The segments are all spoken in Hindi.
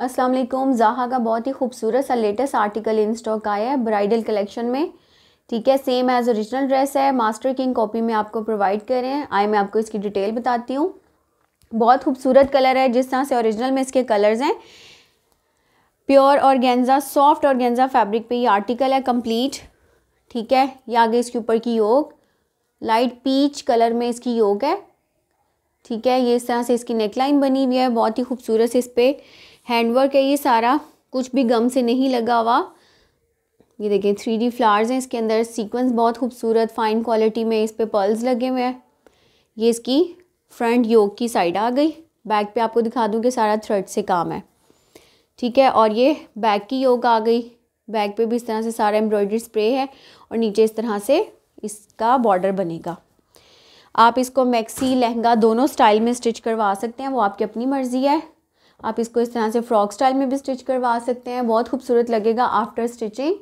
असलम ज़हा का बहुत ही खूबसूरत सा लेटेस्ट आर्टिकल इन स्टॉक आया है ब्राइडल कलेक्शन में ठीक है सेम एज़ ओरिजिनल ड्रेस है मास्टर किंग कॉपी में आपको प्रोवाइड करें आई मैं आपको इसकी डिटेल बताती हूँ बहुत खूबसूरत कलर है जिस तरह से ओरिजिनल में इसके कलर्स हैं प्योर और गेंजा सॉफ्ट और गेंजा फैब्रिक पे ये आर्टिकल है कंप्लीट ठीक है ये आगे इसके ऊपर की योग लाइट पीच कलर में इसकी योग है ठीक है ये इस तरह से इसकी नेकलाइन बनी हुई है बहुत ही खूबसूरत इस पर हैंडवर्क है ये सारा कुछ भी गम से नहीं लगा हुआ ये देखिए थ्री डी फ्लावर्स हैं इसके अंदर सीक्वेंस बहुत खूबसूरत फाइन क्वालिटी में इस पर पर्ल्स लगे हुए हैं ये इसकी फ्रंट योग की साइड आ गई बैक पे आपको दिखा दूँ कि सारा थ्रेड से काम है ठीक है और ये बैक की योग आ गई बैक पे भी इस तरह से सारा एम्ब्रॉयडरी स्प्रे है और नीचे इस तरह से इसका बॉर्डर बनेगा आप इसको मैक्सी लहंगा दोनों स्टाइल में स्टिच करवा सकते हैं वो आपकी अपनी मर्ज़ी है आप इसको इस तरह से फ्रॉक स्टाइल में भी स्टिच करवा सकते हैं बहुत खूबसूरत लगेगा आफ्टर स्टिचिंग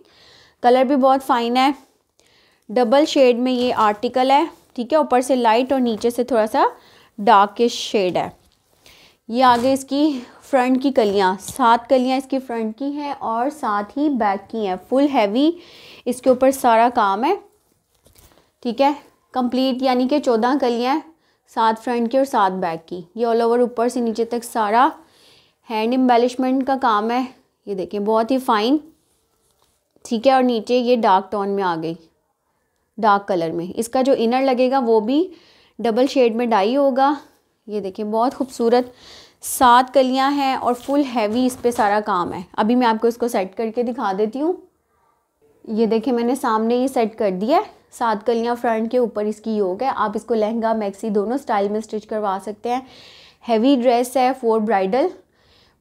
कलर भी बहुत फाइन है डबल शेड में ये आर्टिकल है ठीक है ऊपर से लाइट और नीचे से थोड़ा सा डार्किश शेड है ये आगे इसकी फ्रंट की कलियाँ सात कलियाँ इसकी फ्रंट की हैं और साथ ही बैक की हैं फुल हैवी इसके ऊपर सारा काम है ठीक है कंप्लीट यानी कि चौदह कलियाँ सात फ्रंट की और सात बैक की ये ऑल ओवर ऊपर से नीचे तक सारा हैंड एम्बेलिशमेंट का काम है ये देखें बहुत ही फाइन ठीक है और नीचे ये डार्क टोन में आ गई डार्क कलर में इसका जो इनर लगेगा वो भी डबल शेड में डाई होगा ये देखें बहुत खूबसूरत सात कलियां हैं और फुल हैवी इस पर सारा काम है अभी मैं आपको इसको सेट करके दिखा देती हूँ ये देखें मैंने सामने ये सेट कर दिया है सात कलियां फ्रंट के ऊपर इसकी योग है आप इसको लहंगा मैक्सी दोनों स्टाइल में स्टिच करवा सकते हैं हैवी ड्रेस है फोर ब्राइडल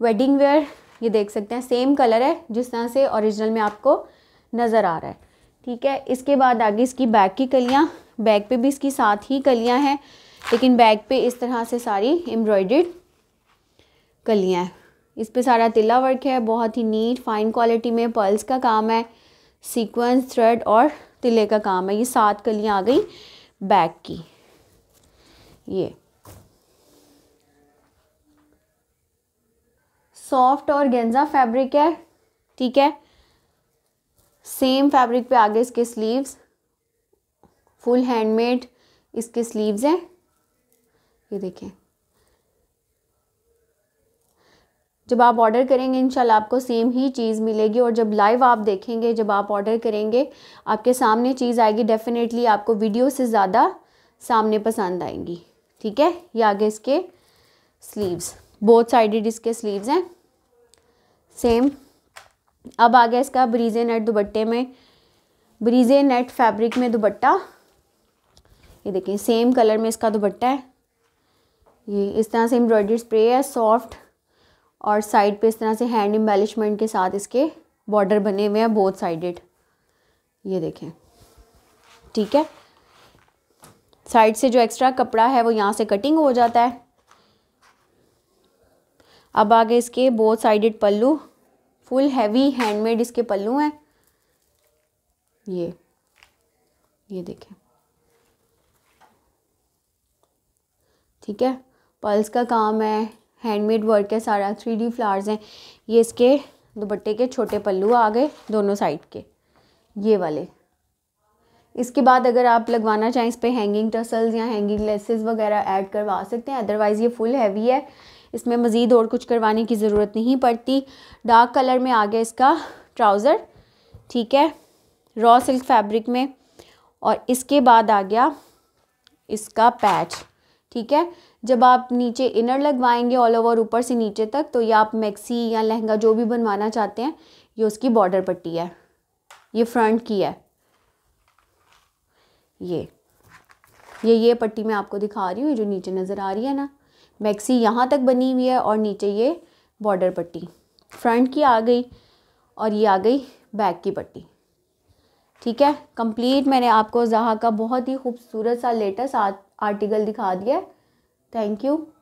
वेडिंग वेयर ये देख सकते हैं सेम कलर है जिस तरह से ओरिजिनल में आपको नज़र आ रहा है ठीक है इसके बाद आगे इसकी बैक की कलियाँ बैक पे भी इसकी साथ ही कलियाँ हैं लेकिन बैक पे इस तरह से सारी एम्ब्रॉयड कलियाँ हैं इस पे सारा तिल्ला वर्क है बहुत ही नीट फाइन क्वालिटी में पर्ल्स का काम है सीक्वेंस थ्रेड और तिले का काम है ये सात कलियाँ आ गई बैक की ये सॉफ्ट और गेंजा फैब्रिक है ठीक है सेम फैब्रिक पे आगे इसके स्लीव्स फुल हैंडमेड इसके स्लीव्स हैं ये देखें जब आप ऑर्डर करेंगे इंशाल्लाह आपको सेम ही चीज़ मिलेगी और जब लाइव आप देखेंगे जब आप ऑर्डर करेंगे आपके सामने चीज़ आएगी डेफ़िनेटली आपको वीडियो से ज़्यादा सामने पसंद आएंगी ठीक है ये आगे इसके स्लीव्स बोथ साइडेड इसके स्लीव्स हैं सेम अब आ गया इसका ब्रीजे नेट दुबट्टे में ब्रीजे नेट फैब्रिक में दुबट्टा ये देखिए सेम कलर में इसका दुबट्टा है ये इस तरह से एम्ब्रॉयडरी स्प्रे है सॉफ्ट और साइड पे इस तरह से हैंड एम्बेलिशमेंट के साथ इसके बॉर्डर बने हुए हैं बोथ साइडेड ये देखें ठीक है साइड से जो एक्स्ट्रा कपड़ा है वो यहाँ से कटिंग हो जाता है अब आगे इसके both sided pallu full heavy handmade इसके पल्लू हैं ये ये देखें ठीक है पल्स का काम है हैंडमेड वर्क है सारा थ्री डी फ्लावर्स हैं ये इसके दुपट्टे के छोटे पल्लू आ गए दोनों साइड के ये वाले इसके बाद अगर आप लगवाना चाहें इस पर हैंगिंग टसल्स या हैंगिंग लेसेस वगैरह ऐड करवा सकते हैं अदरवाइज़ ये फुल हैवी है इसमें मज़ीद और कुछ करवाने की ज़रूरत नहीं पड़ती डार्क कलर में आ गया इसका ट्राउज़र ठीक है रॉ सिल्क फैब्रिक में और इसके बाद आ गया इसका पैच ठीक है जब आप नीचे इनर लगवाएंगे ऑल ओवर ऊपर से नीचे तक तो ये आप मैक्सी या लहंगा जो भी बनवाना चाहते हैं ये उसकी बॉर्डर पट्टी है ये फ्रंट की है ये ये ये पट्टी मैं आपको दिखा रही हूँ जो नीचे नज़र आ रही है ना मैक्सी यहाँ तक बनी हुई है और नीचे ये बॉर्डर पट्टी फ्रंट की आ गई और ये आ गई बैक की पट्टी ठीक है कंप्लीट मैंने आपको जहाँ का बहुत ही खूबसूरत सा लेटेस्ट आर्टिकल दिखा दिया थैंक यू